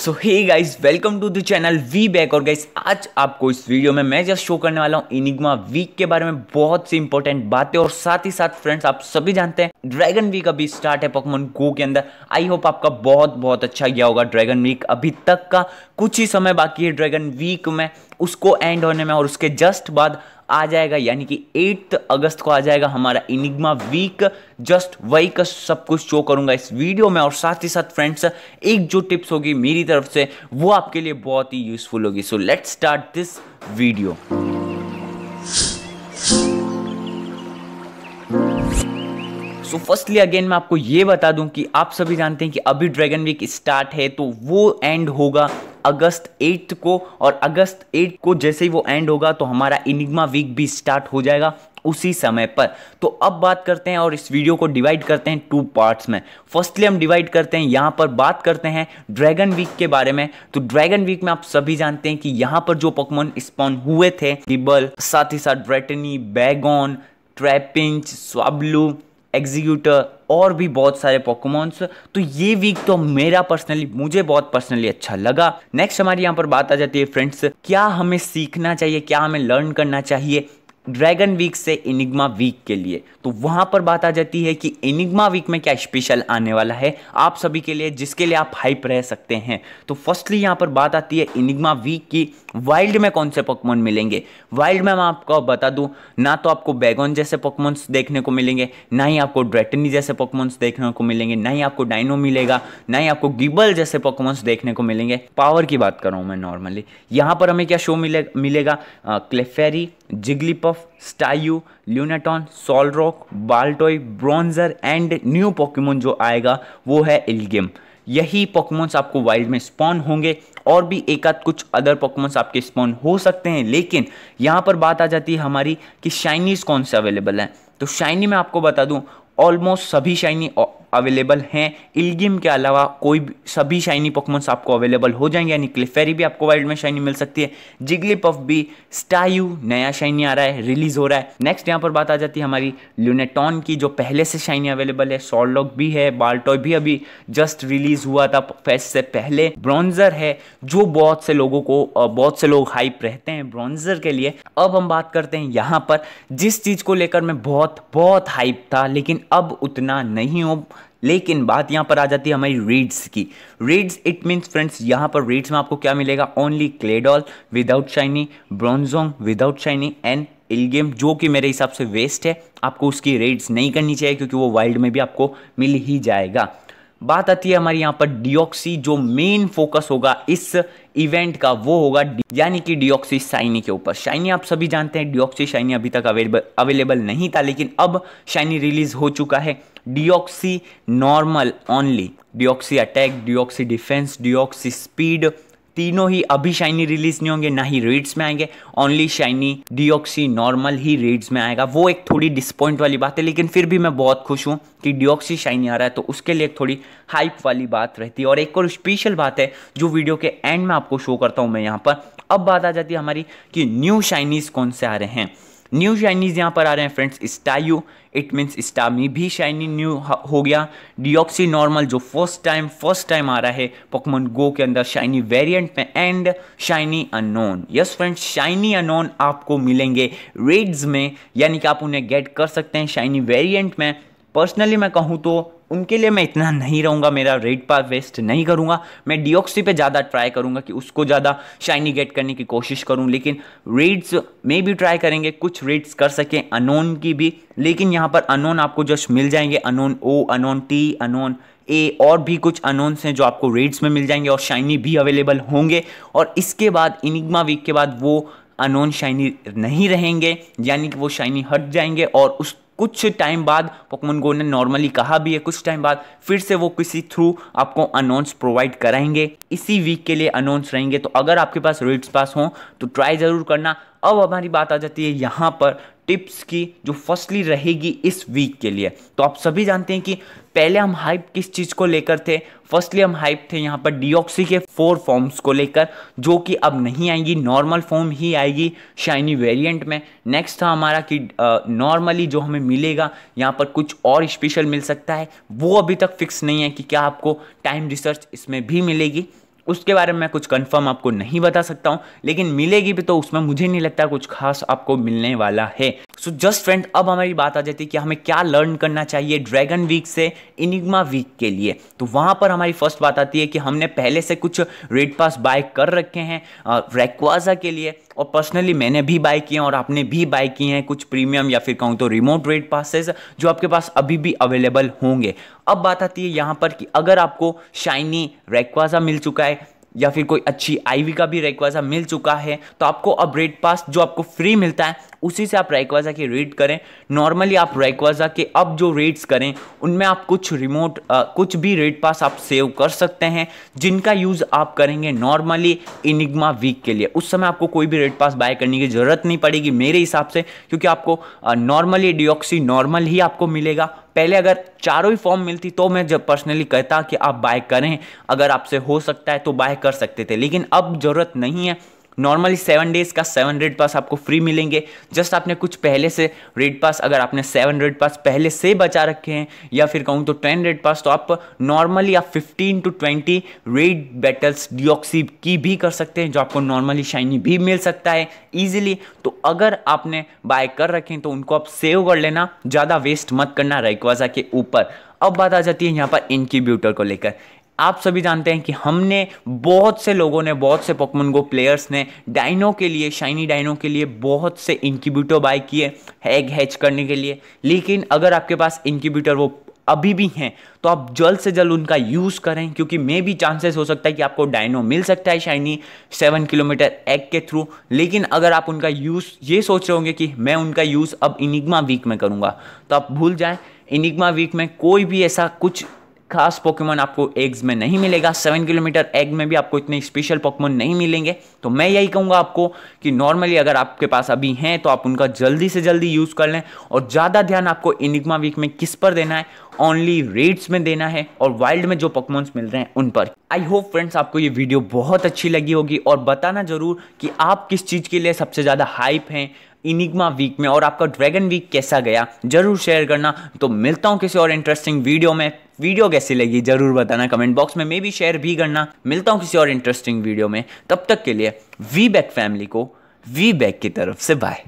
so hey guys welcome to the channel we back और guys आज आपको इस वीडियो में मैं जस्ट शो करने वाला हूँ इनिग्मा वीक के बारे में बहुत सी इंपॉर्टेंट बातें और साथ ही साथ फ्रेंड्स आप सभी जानते हैं ड्रैगन वीक अभी स्टार्ट है पॉकमोन गो के अंदर आई होप आपका बहुत बहुत अच्छा गया होगा ड्रैगन वीक अभी तक का कुछ ही समय बाकी है ड्रैगन वीक में उसको एंड होने में और उसके जस्ट बाद आ जाएगा यानी कि एट्थ अगस्त को आ जाएगा हमारा इनिग्मा वीक जस्ट वही का सब कुछ शो करूंगा इस वीडियो में और साथ ही साथ फ्रेंड्स एक जो टिप्स होगी मेरी तरफ से वो आपके लिए बहुत ही यूजफुल होगी so let's start this video so firstly again मैं आपको ये बता दूं कि आप सभी जानते हैं कि अभी ड्रैगन वीक स्टार्ट है तो वो एंड होगा अगस्त एट को और अगस्त एट को जैसे ही वो एंड होगा तो हमारा इनिग्मा वीक भी स्टार्ट हो जाएगा उसी समय पर तो अब बात करते हैं और इस वीडियो को डिवाइड करते हैं टू पार्ट्स में फर्स्टली हम डिवाइड करते हैं यहाँ पर बात करते हैं ड्रैगन वीक के बारे में तो ड्रैगन वीक में आप सभी जानते हैं कि यहाँ पर जो पकवान स्पॉन हुए थे साथ ही साथ ब्रेटनी बैगॉन ट्रैपिंच स्वाबलू एग्जीक्यूटर और भी बहुत सारे पॉकोमॉन्स तो ये वीक तो मेरा पर्सनली मुझे बहुत पर्सनली अच्छा लगा नेक्स्ट हमारी यहाँ पर बात आ जाती है फ्रेंड्स क्या हमें सीखना चाहिए क्या हमें लर्न करना चाहिए ड्रैगन वीक से इनिग्मा वीक के लिए तो वहां पर बात आ जाती है कि इनिग्मा वीक में क्या स्पेशल आने वाला है आप सभी के लिए जिसके लिए आप हाइप रह सकते हैं तो फर्स्टली यहाँ पर बात आती है इनिग्मा वीक की वाइल्ड में कौन से पकवान मिलेंगे वाइल्ड में मैं आपको बता दूँ ना तो आपको बैगन जैसे पकमोन्स देखने को मिलेंगे ना ही आपको ड्रेटनी जैसे पकमोन्स देखने को मिलेंगे ना ही आपको डाइनो मिलेगा ना ही आपको गिबल जैसे पकमोन्स देखने को मिलेंगे पावर की बात कर रहा हूँ मैं नॉर्मली यहाँ पर हमें क्या शो मिलेगा Clefairy Jigglypuff Staryu Lunatone Solrock Baltoy Bronzor and new Pokemon जो आएगा वो है इलगिम यही पॉक्यूमोन्स आपको वाइल्ड में स्पॉन होंगे और भी एक आध कुछ अदर पॉक्यूमोन्स आपके स्पॉन हो सकते हैं लेकिन यहाँ पर बात आ जाती है हमारी कि शाइनीज़ कौन से अवेलेबल हैं तो शाइनी में आपको बता दूँ ऑलमोस्ट सभी शाइनी अवेलेबल हैं इलगिम के अलावा कोई सभी शाइनी पॉकमोन्स आपको अवेलेबल हो जाएंगे यानी क्लिफेरी भी आपको वाइल्ड में शाइनी मिल सकती है जिगली पफ भी स्टायू नया शाइनी आ रहा है रिलीज हो रहा है नेक्स्ट यहाँ पर बात आ जाती है हमारी ल्यूनेटॉन की जो पहले से शाइनी अवेलेबल है सॉल्टॉक भी है बाल्टॉय भी अभी जस्ट रिलीज हुआ था फेस्ट से पहले ब्रॉन्जर है जो बहुत से लोगों को बहुत से लोग हाइप रहते हैं ब्रॉन्जर के लिए अब हम बात करते हैं यहाँ पर जिस चीज़ को लेकर मैं बहुत बहुत हाइप था लेकिन अब उतना नहीं हो लेकिन बात यहाँ पर आ जाती है हमारी रीड्स की रीड्स इट मीन्स फ्रेंड्स यहाँ पर रीड्स में आपको क्या मिलेगा only Claydol without shiny Bronzong without shiny and Elgyem जो कि मेरे हिसाब से वेस्ट है आपको उसकी रेड्स नहीं करनी चाहिए क्योंकि वो वाइल्ड में भी आपको मिल ही जाएगा बात आती है हमारे यहाँ पर डिओक्सी जो मेन फोकस होगा इस इवेंट का वो होगा यानी कि डिओक्सी शाइनी के ऊपर शाइनी आप सभी जानते हैं डिओक्सी शाइनी अभी तक अवेलेबल अवेलेबल नहीं था लेकिन अब शाइनी रिलीज हो चुका है Deoxys normal only Deoxys attack Deoxys defense Deoxys speed तीनों ही अभी शाइनी रिलीज नहीं होंगे ना ही रेड्स में आएंगे ओनली शाइनी डिओक्सी नॉर्मल ही रेड्स में आएगा वो एक थोड़ी डिसपॉइंट वाली बात है लेकिन फिर भी मैं बहुत खुश हूँ कि डिओक्सी शाइनी आ रहा है तो उसके लिए एक थोड़ी हाइप वाली बात रहती है और एक और स्पेशल बात है जो वीडियो के एंड में आपको शो करता हूँ मैं यहाँ पर अब बात आ जाती है हमारी कि न्यू शाइनीज कौन से आ रहे हैं न्यू शाइनीज यहाँ पर आ रहे हैं friends Staryu it means Starmie भी शाइनी न्यू हो गया डिओक्सी नॉर्मल जो फर्स्ट टाइम फर्स्ट टाइम आ रहा है पॉकमन गो के अंदर शाइनी वेरिएंट में and shiny unown yes friends shiny unown आपको मिलेंगे रेड्स में यानी कि आप उन्हें गेट कर सकते हैं शाइनी वेरियंट में पर्सनली मैं कहूँ तो उनके लिए मैं इतना नहीं रहूँगा मेरा रेड पार वेस्ट नहीं करूँगा मैं डिओक्सी पे ज़्यादा ट्राई करूँगा कि उसको ज़्यादा शाइनी गेट करने की कोशिश करूँ लेकिन रेड्स में भी ट्राई करेंगे कुछ रेड्स कर सकें अनोन की भी लेकिन यहाँ पर अनोन आपको जस्ट मिल जाएंगे unown O unown T unown A और भी कुछ अनोन्स हैं जो आपको रेड्स में मिल जाएंगे और शाइनी भी अवेलेबल होंगे और इसके बाद इनिग्मा वीक के बाद वो अनोन शाइनी नहीं रहेंगे यानी कि वो शाइनी हट जाएंगे और उस कुछ टाइम बाद पोकमोन गो ने नॉर्मली कहा भी है कुछ टाइम बाद फिर से वो किसी थ्रू आपको अनाउंस प्रोवाइड कराएंगे इसी वीक के लिए अनाउंस रहेंगे तो अगर आपके पास रेड्स पास हो तो ट्राई ज़रूर करना अब हमारी बात आ जाती है यहाँ पर टिप्स की जो फर्स्टली रहेगी इस वीक के लिए तो आप सभी जानते हैं कि पहले हम हाइप किस चीज़ को लेकर थे फर्स्टली हम हाइप थे यहाँ पर डीऑक्सी के फोर फॉर्म्स को लेकर जो कि अब नहीं आएंगी नॉर्मल फॉर्म ही आएगी शाइनी वेरिएंट में नेक्स्ट था हमारा कि नॉर्मली जो हमें मिलेगा यहाँ पर कुछ और स्पेशल मिल सकता है वो अभी तक फिक्स नहीं है कि क्या आपको टाइम रिसर्च इसमें भी मिलेगी उसके बारे में मैं कुछ कंफर्म आपको नहीं बता सकता हूँ लेकिन मिलेगी भी तो उसमें मुझे नहीं लगता कुछ खास आपको मिलने वाला है सो जस्ट फ्रेंड अब हमारी बात आ जाती है कि हमें क्या लर्न करना चाहिए ड्रैगन वीक से इनिग्मा वीक के लिए तो वहाँ पर हमारी फर्स्ट बात आती है कि हमने पहले से कुछ रेड पास बाय कर रखे हैं रेक्वाजा के लिए और पर्सनली मैंने भी बाई किए हैं और आपने भी बाई किए हैं कुछ प्रीमियम या फिर कहूँ तो रिमोट रेट पासेस जो आपके पास अभी भी अवेलेबल होंगे अब बात आती है यहाँ पर कि अगर आपको शाइनी रेक्वाजा मिल चुका है या फिर कोई अच्छी आईवी का भी रेकवाजा मिल चुका है तो आपको अब रेट पास जो आपको फ्री मिलता है उसी से आप रेकवाजा के रेट करें नॉर्मली आप रेकवाजा के अब जो रेट्स करें उनमें आप कुछ रिमोट आ, कुछ भी रेट पास आप सेव कर सकते हैं जिनका यूज़ आप करेंगे नॉर्मली इनिग्मा वीक के लिए उस समय आपको कोई भी रेट पास बाय करने की ज़रूरत नहीं पड़ेगी मेरे हिसाब से क्योंकि आपको नॉर्मली डिओक्सी नॉर्मल ही आपको मिलेगा पहले अगर चारों ही फॉर्म मिलती तो मैं जब पर्सनली कहता कि आप बाय करें अगर आपसे हो सकता है तो बाय कर सकते थे लेकिन अब ज़रूरत नहीं है नॉर्मली सेवन डेज का सेवन रेड पास आपको फ्री मिलेंगे जस्ट आपने कुछ पहले से रेड पास अगर आपने सेवन रेड पास पहले से बचा रखे हैं या फिर कहूँ तो टेन रेड पास तो आप नॉर्मली आप fifteen to twenty raid battles Deoxys की भी कर सकते हैं जो आपको नॉर्मली शाइनी भी मिल सकता है ईजिली तो अगर आपने बाय कर हैं तो उनको आप सेव कर लेना ज़्यादा वेस्ट मत करना रेकवाजा के ऊपर अब बात आ जाती है यहाँ पर इनक्यूब्यूटर को लेकर आप सभी जानते हैं कि हमने बहुत से लोगों ने बहुत से पोकमन गो प्लेयर्स ने डाइनो के लिए शाइनी डाइनो के लिए बहुत से इंक्यूबिटो बाय किए एग हैच करने के लिए लेकिन अगर आपके पास इंक्यूबिटर वो अभी भी हैं तो आप जल्द से जल्द उनका यूज़ करें क्योंकि मे भी चांसेस हो सकता है कि आपको डायनो मिल सकता है शाइनी सेवन किलोमीटर एग के थ्रू लेकिन अगर आप उनका यूज़ ये सोच रहे होंगे कि मैं उनका यूज़ अब इनिग्मा वीक में करूँगा तो आप भूल जाएं इनिग्मा वीक में कोई भी ऐसा कुछ खास पोकेमोन आपको एग्स में नहीं मिलेगा सेवन किलोमीटर एग में भी आपको इतने स्पेशल पोकेमोन नहीं मिलेंगे तो मैं यही कहूँगा आपको कि नॉर्मली अगर आपके पास अभी हैं तो आप उनका जल्दी से जल्दी यूज़ कर लें और ज़्यादा ध्यान आपको इनिग्मा वीक में किस पर देना है ओनली रेड्स में देना है और वाइल्ड में जो पकमोन्स मिल रहे हैं उन पर आई होप फ्रेंड्स आपको ये वीडियो बहुत अच्छी लगी होगी और बताना ज़रूर कि आप किस चीज़ के लिए सबसे ज़्यादा हाइप हैं इनिग्मा वीक में और आपका ड्रैगन वीक कैसा गया जरूर शेयर करना तो मिलता हूँ किसी और इंटरेस्टिंग वीडियो में वीडियो कैसी लगी जरूर बताना कमेंट बॉक्स में मे भी शेयर भी करना मिलता हूँ किसी और इंटरेस्टिंग वीडियो में तब तक के लिए वी बैक फैमिली को वी बैक की तरफ से बाय